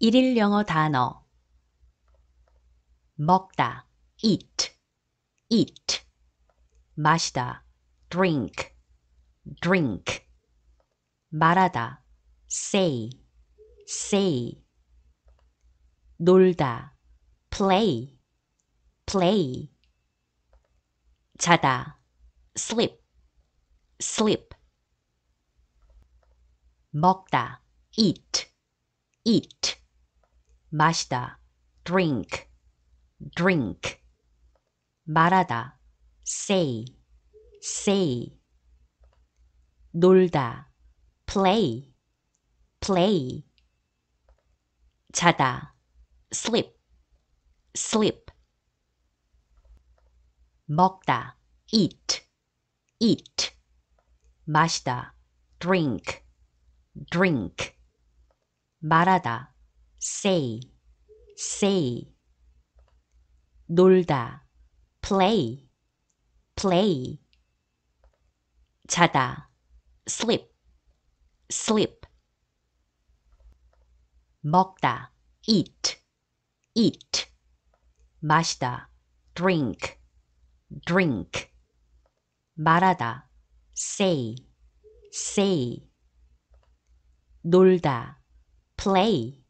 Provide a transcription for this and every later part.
일일 영어 단어 먹다 eat eat 마시다 drink drink 말하다 say say 놀다 play play 자다 sleep sleep 먹다 eat eat 마시다 drink drink 말하다 say say 놀다 play play 자다 sleep sleep 먹다 eat eat 마시다 drink drink 말하다 say, say. 놀다, play, play. 자다, sleep, sleep. 먹다, eat, eat. 마시다, drink, drink. 말하다, say, say. 놀다, play,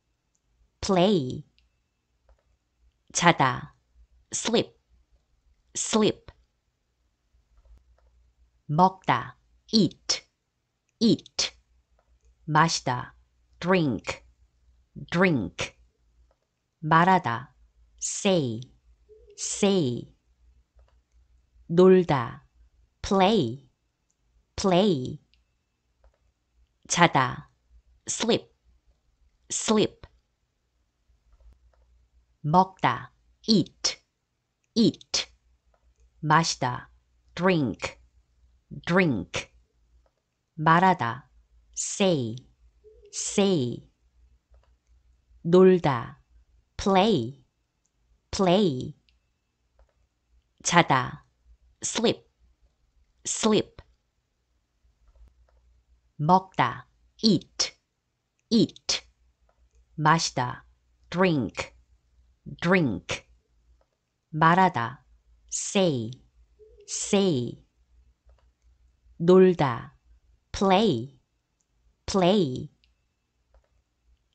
play 자다 sleep sleep 먹다 eat eat 마시다 drink drink 말하다 say say 놀다 play play 자다 sleep sleep 먹다 eat eat 마시다 drink drink 말하다 say say 놀다 play play 자다 sleep sleep 먹다 eat eat 마시다 drink drink 말하다 say say 놀다 play play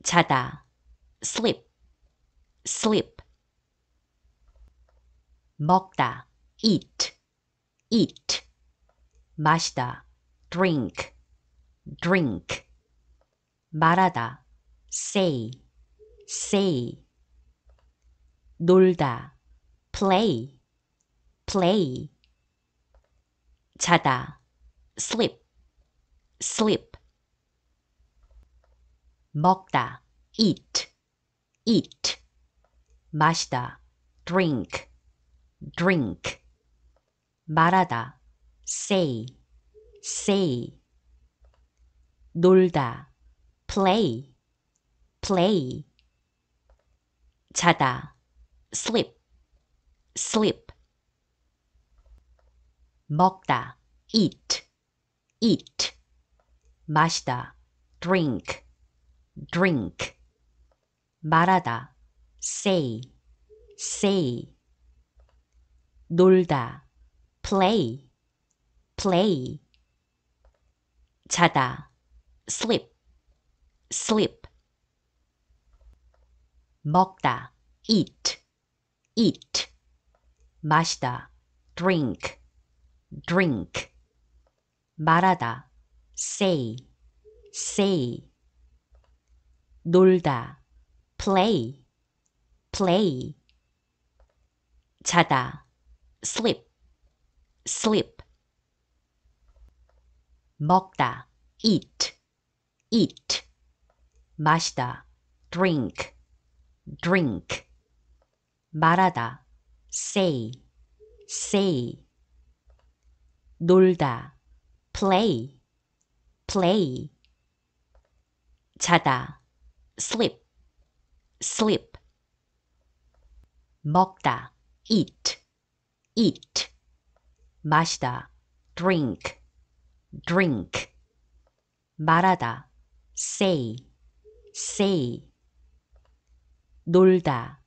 자다 sleep sleep 먹다 eat eat 마시다 drink drink 말하다 say say 놀다 play play 자다 sleep sleep 먹다 eat eat 마시다 drink drink 말하다 say say 놀다 play play 자다 sleep, sleep. 먹다, eat, eat. 마시다, drink, drink. 말하다, say, say. 놀다, play, play. 자다, sleep, sleep. 먹다, eat, eat 마시다 drink drink 말하다 say say 놀다 play play 자다 sleep sleep 먹다 eat eat 마시다 drink drink 말하다 say say 놀다 play play 자다 sleep sleep 먹다 eat eat 마시다 drink drink 말하다 say say 놀다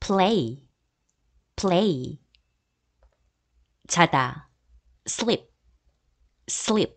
play, play. 자다, sleep, sleep.